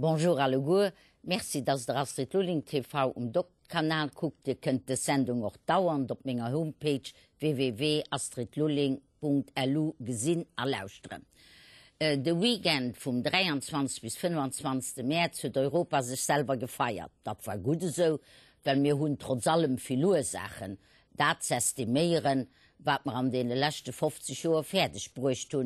Bonjour alle gut. Merci, dass ihr aus Rittling TV und Doc-Kanal guckt. Ihr könnt die Sendung auch dauernd auf meiner Homepage www.astridlulling.lu gesehen erlauschen. Äh, der Weekend vom 23. bis 25. März hat Europa sich selber gefeiert. Das war gut so, weil wir haben trotz allem viele Ursachen. Das estimieren, was wir an den letzten 50 Jahren fertig gebracht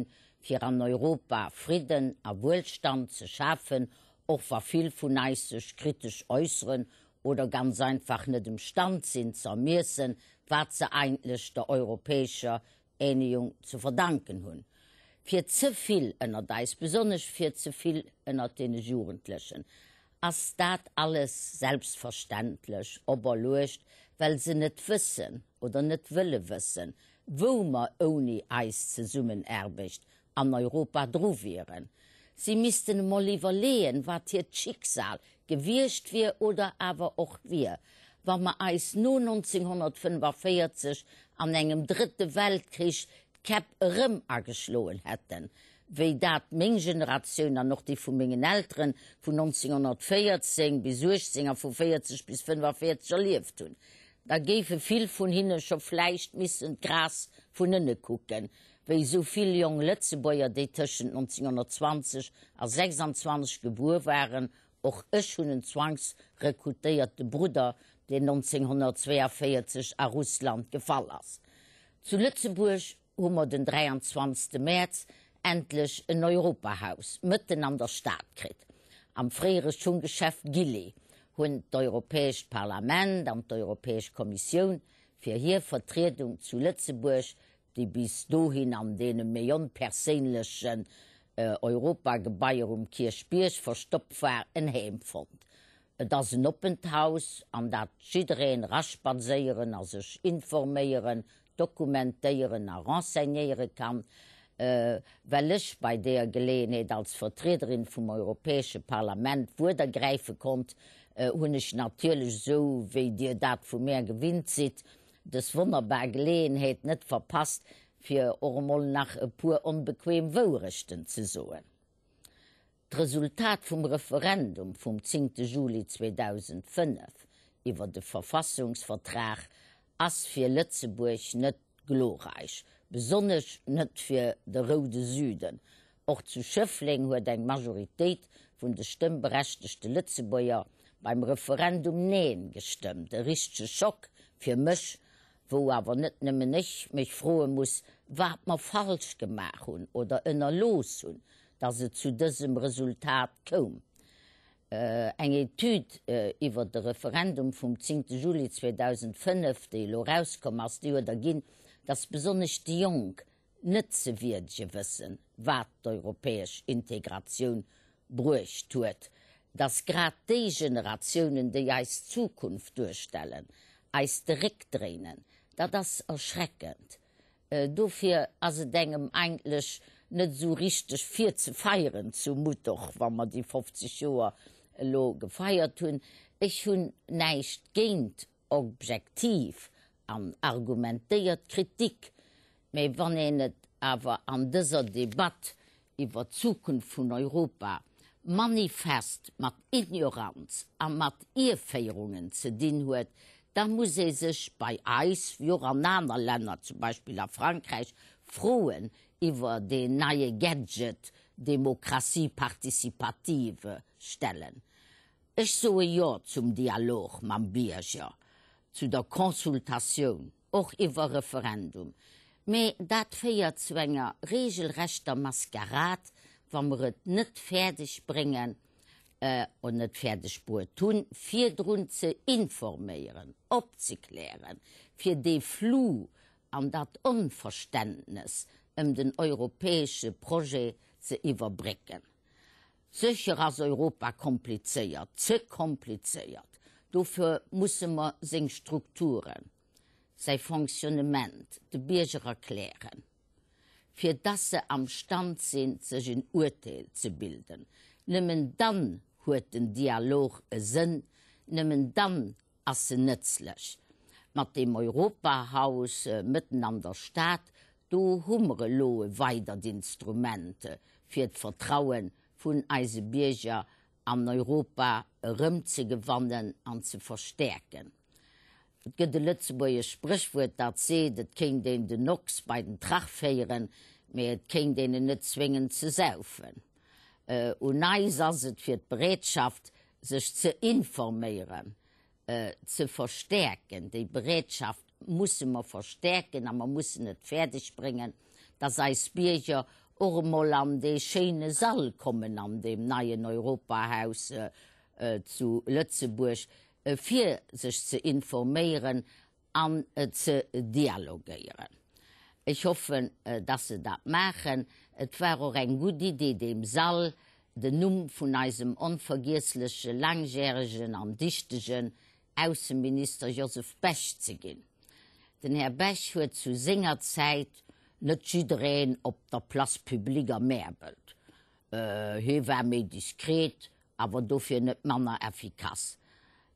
für an Europa Frieden und Wohlstand zu schaffen auch war viel von sich kritisch äußern oder ganz einfach nicht im Stand sind zu müssen, was sie eigentlich der europäischen Einigung zu verdanken haben. Für zu viel einer der besonders für zu viel einer den Jugendlichen. Als das alles selbstverständlich oberlöscht, weil sie nicht wissen oder nicht wollen wissen, wo man ohne Eis zusammen erbicht, an Europa drauf wären. Sie müssten mal überlegen, was ihr Schicksal gewirrscht wird oder aber auch wir. Wenn man als nur 1945 an einem dritten Weltkrieg Cap Rimm angeschlagen hätten, wie das meine Generation, dann noch die von meinen Eltern von 1914 bis 16, von 40 bis 45 erlebt haben. Da gäbe viel von ihnen schon Fleisch, Mist und Gras von innen gucken wie so viele junge Letzebäuer, die zwischen 1920 und 26 geboren waren, auch ich und ein zwangsrekrutierte Bruder, der 1942 an Russland gefallen ist. Zu Lützeburg haben wir den 23. März endlich ein Europahaus mitten an der Stadt gekriegt. Am früheren Schulgeschäft Gilly haben das Europäische Parlament und die Europäische Kommission für hier Vertretung zu Lützeburg die bis dohin an denen een peréleschen äh, eh, Europa um Kirchbierch verstopft war enheim fand. dats een Openthaus an dat Schireen rasch as sech informéieren, informieren, dokumentieren, renseiere kann, äh, ich bei der Geleenheet als Vertreterin vom Europäischen Parlament wurdergreife kont, hunnech äh, natürlich so, wie Dir dat voor Meer gewinnt sit, das wunderbar hat nicht verpasst, für Ormol nach ein paar unbequem Wohlrechten zu suchen. Das Resultat vom Referendum vom 10. Juli 2005 über den Verfassungsvertrag ist für Lützeburg nicht glorreich, besonders nicht für den Roten Süden. Auch zu Schöffling hat eine Majorität von den stimmberechtigten Lützeburger beim Referendum Nein gestimmt. Der richtige Schock für mich wo aber nicht nimmen ich mich frohen muss, was man falsch gemacht haben oder inner los haben, dass es zu diesem Resultat kommt. Äh, eine Etude äh, über das Referendum vom 10. Juli 2005, die rausgekommen ist, die ging, dass besonders die Jungen nicht so wirklich wissen, was die europäische Integration bräuchte tut. Dass gerade die Generationen, die als Zukunft durchstellen, als direkt drinnen, da das erschreckend äh, dofir also degem englisch net so richtig vier zu feieren zu mut doch wann man die fünfzig uhr äh, lo gefeiert hun ich hun neicht gehend objektiv an argumentiert kritik me wann enet aber an dieser debat über zukunft von europa manifest mat ignoranz an mat ihrfeierungen zu den huet dann muss sie sich bei Eis für andere Länder, zum Beispiel nach Frankreich, freuen über die neue Gadget, Demokratie partizipative stellen. Ich suche ja zum Dialog, mein Bierger, zu der Konsultation, auch über Referendum. Me dat Feierzwänger regelrechter Maskerat, wenn wir es nicht fertig bringen, äh, und nicht Pferdespur tun, für zu informieren, abzuklären, für die Flu an das Unverständnis, um den europäischen Projekt zu überbrücken. Sicher ist Europa kompliziert, zu kompliziert. Dafür müssen wir seine Strukturen, sein Funktionament, die Bürger erklären. Für das sie am Stand sind, sich ein Urteil zu bilden. Nehmen dann huet den Dialog sinn nimmen dann as se nützlich. mat dem Europahaus äh, mitten an der Staat do humre lohe weiter d Instrumente fir d Vertrauen vun Eisebierger an Europa rm ze gewannen an ze verstärken. Gët de Lützeboie Sprichwurt dat se, et keng de de Nocks bei den Trachfeieren, mé et keng de net zwingen ze selfen. Äh, und nein, ist also für die Bereitschaft, sich zu informieren, äh, zu verstärken. Die Bereitschaft muss man verstärken, aber man muss nicht fertig bringen, heißt, als Bürger auch mal an die schöne Saal kommen, an dem neuen Europahaus äh, äh zu Lützeburg, äh, für sich zu informieren, an äh, zu dialogieren. Ich hoffe, dass sie das machen. Et war auch eng gut Idee dem Saal den Numm vun eisem onvergisslesche langjährigegen am dichtegen Außenminister Josef Bech ze gin. Den Herr Bech huet zu senger Zeit net chiréen op der Plaspubliker mebelt. Äh, he war mé diskret, awer dofir net Manner effikaz.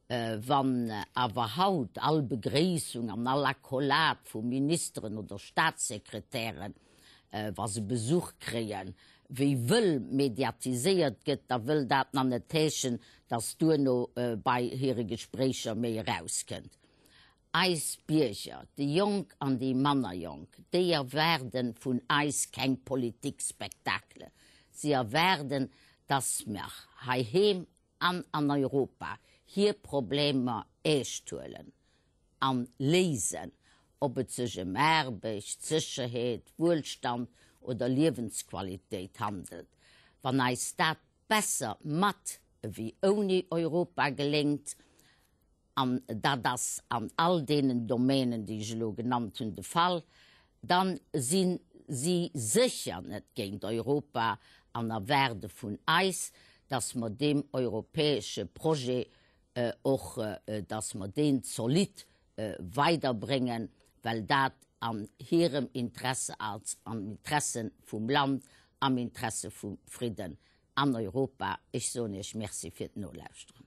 Äh, wann awer äh, haut all Begreesung an aller Kollat vu Ministeren oder Staatssekretären äh, was Besuch kriegen. Wie will mediatisiert geht, da will das an nicht Teschen, dass du noch äh, bei ihren Gesprächen mehr rauskennt. Eisbiercher, die Jung und die Männerjung, die werden von Eis kein Politikspektakle. Sie werden dass wir hierheim an an Europa hier Probleme erstellen, an lesen ob es sich um Erbe, Sicherheit, Wohlstand oder Lebensqualität handelt. Wenn ein Staat besser matt wie ohne Europa gelingt, an, da das an all den Domänen, die ich so genannt habe, Fall, dann sind sie sicher nicht gegen Europa an der Werde von Eis, dass man dem europäischen Projekt äh, auch, äh, dass man den solid äh, weiterbringen weil dat an hierem Interesse als an Interessen vom Land, am Interesse vom Frieden an Europa ich so nicht Merc für Nolästrom.